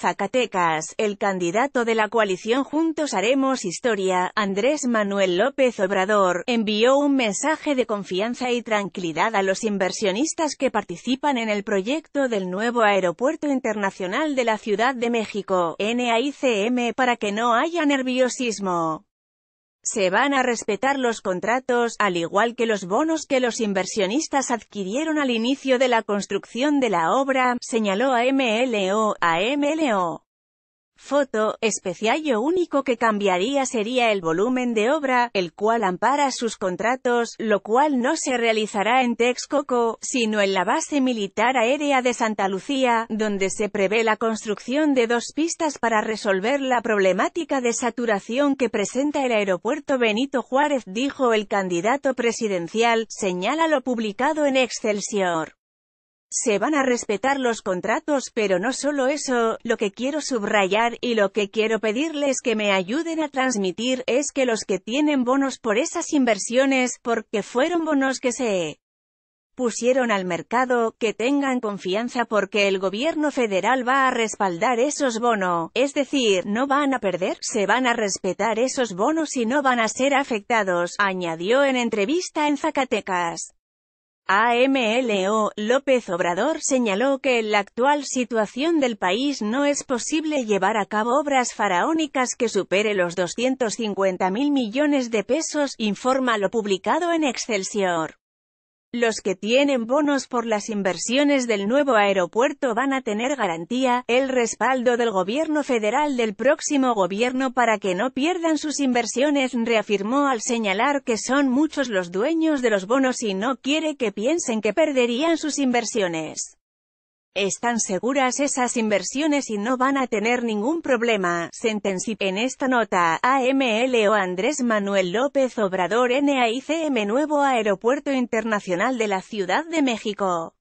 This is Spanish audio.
Zacatecas, el candidato de la coalición Juntos Haremos Historia, Andrés Manuel López Obrador, envió un mensaje de confianza y tranquilidad a los inversionistas que participan en el proyecto del nuevo Aeropuerto Internacional de la Ciudad de México, NAICM, para que no haya nerviosismo. Se van a respetar los contratos, al igual que los bonos que los inversionistas adquirieron al inicio de la construcción de la obra, señaló a MLO, a Foto, especial lo único que cambiaría sería el volumen de obra, el cual ampara sus contratos, lo cual no se realizará en Texcoco, sino en la base militar aérea de Santa Lucía, donde se prevé la construcción de dos pistas para resolver la problemática de saturación que presenta el aeropuerto Benito Juárez, dijo el candidato presidencial, señala lo publicado en Excelsior. Se van a respetar los contratos, pero no solo eso, lo que quiero subrayar, y lo que quiero pedirles que me ayuden a transmitir, es que los que tienen bonos por esas inversiones, porque fueron bonos que se pusieron al mercado, que tengan confianza porque el gobierno federal va a respaldar esos bonos, es decir, no van a perder, se van a respetar esos bonos y no van a ser afectados, añadió en entrevista en Zacatecas. AMLO, López Obrador señaló que en la actual situación del país no es posible llevar a cabo obras faraónicas que supere los 250 mil millones de pesos, informa lo publicado en Excelsior. Los que tienen bonos por las inversiones del nuevo aeropuerto van a tener garantía, el respaldo del gobierno federal del próximo gobierno para que no pierdan sus inversiones, reafirmó al señalar que son muchos los dueños de los bonos y no quiere que piensen que perderían sus inversiones. Están seguras esas inversiones y no van a tener ningún problema, si en esta nota, AMLO Andrés Manuel López Obrador NAICM Nuevo Aeropuerto Internacional de la Ciudad de México.